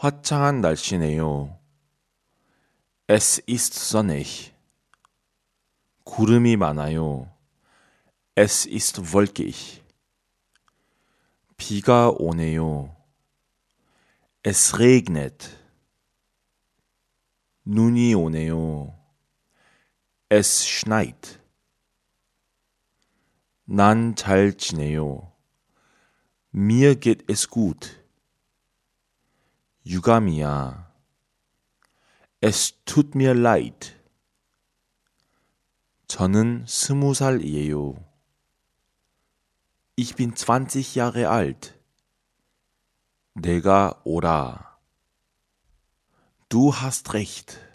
화창한 날씨네요. Es ist sonnig. 구름이 많아요. Es ist wolkig. 비가 오네요. Es regnet. 눈이 오네요. Es schneit. 난 잘 지내요. Mir geht es gut. 유감이야. Es tut mir leid. 저는 스무 살이에요. Ich bin 20 Jahre alt. 내가 오라. Du hast recht.